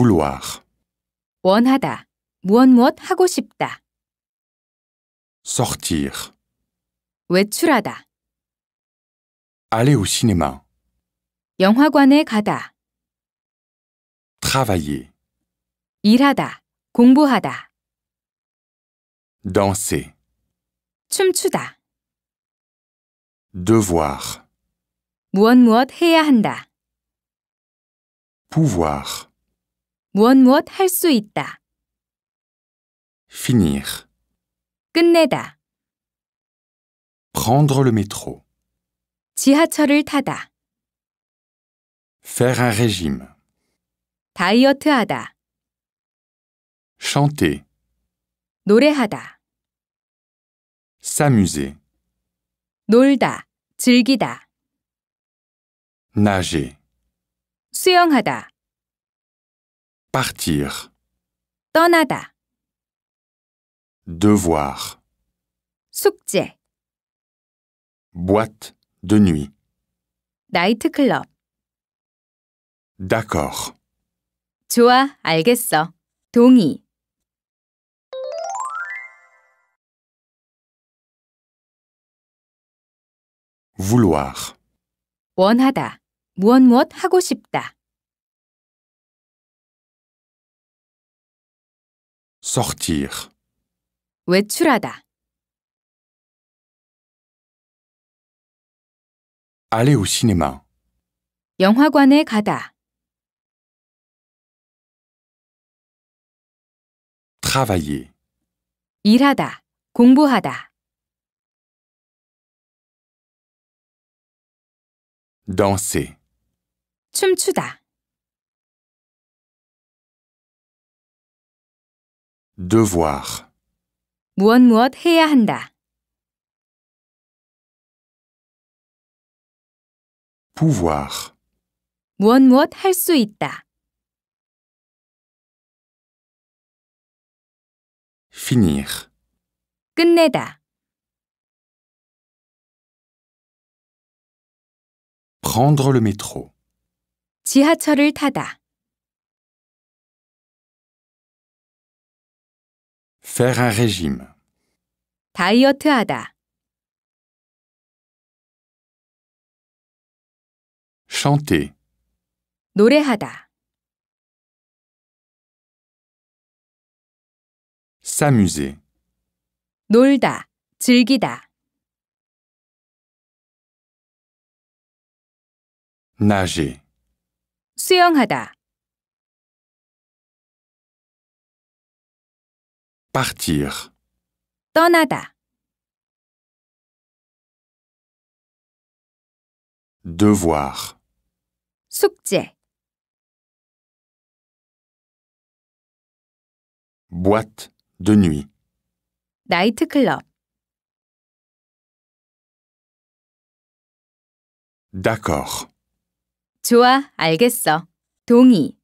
Vouloir. 원하다. 무엇 무엇 하고 싶다. Sortir. 외출하다. Aller au cinéma. 영화관에 가다. Travailler. 일하다. 공부하다. Danser. 춤추다. Devoir. 무엇 무엇 해야 한다. Pouvoir. 무엇 무엇 할 수 있다. finir, 끝내다. prendre le métro, 지하철을 타다. faire un régime, 다이어트하다. chanter, 노래하다. s'amuser, 놀다. 즐기다. nager. 수영하다. Partir. 떠나다. Devoir. 숙제. Boîte de nuit. 나이트클럽. D'accord. 좋아, 알겠어. 동의. Vouloir. 원하다. 무엇 무엇 하고 싶다. sortir, 외출하다, aller au cinéma, 영화관에 가다, travailler, 일하다, 공부하다, danser. 춤추다. devoir 무엇 무엇 해야 한다. pouvoir 무엇 무엇 할수 있다. finir 끝내다. prendre le métro 지하철을 타다. Faire un régime. 다이어트하다. Chanter. 노래하다. S'amuser. 놀다, 즐기다. Nager. 수영하다. Partir. 떠나다. Devoir. 숙제. Boîte de nuit. 나이트클럽. D'accord. 좋아, 알겠어. 동의.